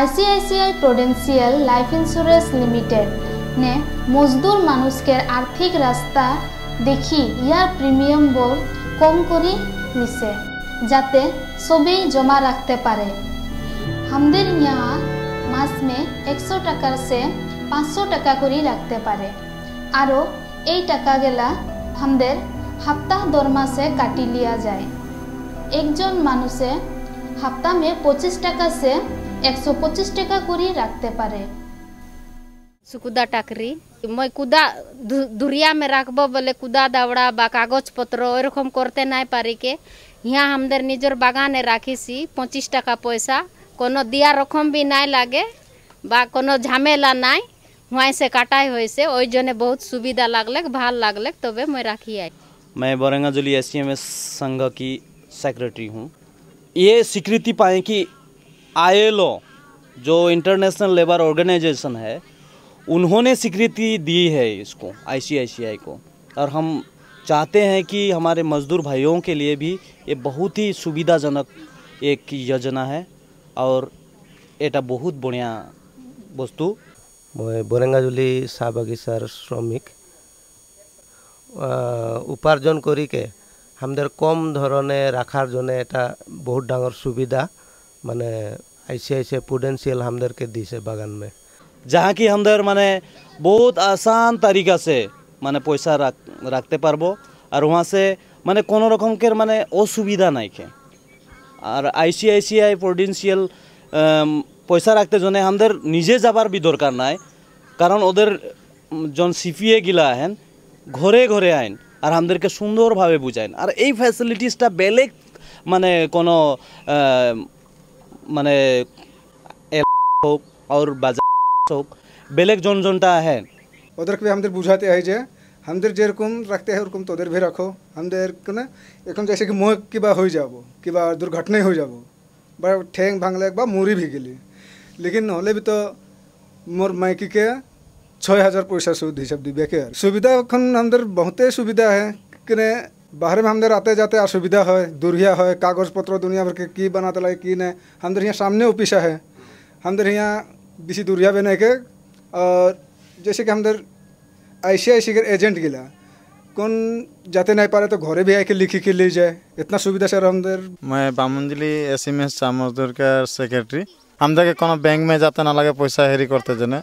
ICICI Prudential life insurance limited নে মজদুর মানুষকে আর্থিক রাস্তা দেখি ইয়ার প্রিমিয়াম বোর কম করে নিছে যাতে সবই জমা রাখতে পারে আমাদের ইয়া মাস মে একশো টাকার সে পাঁচশো টাকা করে রাখতে পারে আরও এই টাকা গেলা আমাদের হাপ্তাহ দরমাসে কাটি লিয়া যায় একজন মানুষে হাপ্তাহ মে পঁচিশ টাকা সে একশো পঁচিশ টাকা করে রাখতে পারে सुकुदा टाकरी मैं कुदा दुरिया में रखब बोले कुदा दावड़ा बा कागज पत्र और रकम करते नहीं पारी के यहाँ हमदर निजर बागाने राखी सी पच्चीस टाका पैसा कोनो दिया रकम भी नहीं लागे बा कोनो झमेला नहीं वहाँ से काटाई हुई से वही जने बहुत सुविधा लागल भाल लागल तबे तो मैं राखी आई मैं बोरंगा जुली एस संघ की सेक्रेटरी हूँ ये स्वीकृति पाए कि आईएलओ जो इंटरनेशनल लेबर ऑर्गेनाइजेशन है उन्होंने स्वीकृति दी है इसको आईसीआईसीआई को और हम चाहते हैं कि हमारे मज़दूर भाइयों के लिए भी ये बहुत ही सुविधाजनक एक योजना है और एट बहुत बढ़िया वस्तु मैं बरेंगाजुली चाह बगिचार श्रमिक उपार्जन करके हम कम धरणे ৰাখাৰ जने बहुत डांगर सुविधा माने ऐसे ऐसे पोटेंशियल हमदर दी से बागान में जहाँ की हमदर माने बहुत आसान तरीका से माने पैसा रख रखते पारबो और वहाँ से মানে কোনো রকমকের মানে অসুবিধা নাইকে আর আইসিআইসিআই প্রডিনশিয়াল পয়সা রাখতে জনে আমাদের নিজে যাবার বি দরকার নাই কারণ ওদের জন সিপিএ গিলা আহেন ঘরে ঘরে আইন আর আমাদেরকে সুন্দরভাবে বুঝাইন আর এই ফ্যাসিলিটিসটা বেলেগ মানে কোনো মানে হোক আর বাজার হোক বেলেগ জনজনটা আহে ওদেরকে আমাদের বুঝাতে হয় যে আমাদের যেরকম রাখতে হয় ওরকম তোদের ভি রাখো আমাদের না এখন জেসে কি মুখ কিবা হয়ে যাব কিবা দুর্ঘটনাই হয়ে যাব বা ঠ্যাং ভাঙলে বা মুড়ি ভেঙেলি লেকিন নহলে বি তো মোর মাইকিকে ছয় হাজার পয়সা সুদ হিসাব দিবে কে সুবিধা এখন আমাদের বহুতে সুবিধা হ্যাঁ কিনে बाहर में हमने आते जाते असुविधा है दूरिया है कागज पत्र दुनिया भर के की बनाते लगे की नहीं हम यहाँ सामने ऑफिसा है हम यहाँ बीसी दूरिया बने के और जैसे कि हम आई सी आई सी के एजेंट गिला कौन जाते नहीं पा रहे तो घरे भी आके लिखी के ले जाए इतना सुविधा सर हम मैं Bamanjali S M S Samodar का सेक्रेटरी আমাদেরকে কোনো ব্যাঙ্কমে যাতে না লাগে পয়সা হেরি করতে জন্য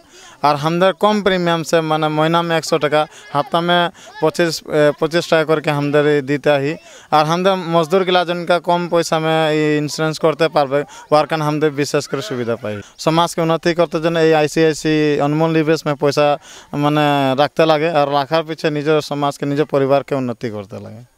আর আমাদের কম প্রিমিয়াম সে মানে মহিনা মে একশো টাকা हफ्ता में पच्चीस पच्चीस टाका करके আমাদের দিতে ही আর আমাদের মজদুর গিলা জনকা কম পয়সা মে ইন্স্যুরেন্স করতে পারবে ওয়ার কারণে আমাদের বিশেষ করে সুবিধা পাই সমাজকে উন্নতি করতে জন্য এই আইসিআইসি অনমূল নিবেশ মে পয়সা মানে রাখতে লাগে আর রাখার পিছিয়ে নিজের সমাজকে নিজের পরিবারকে উন্নতি করতে লাগে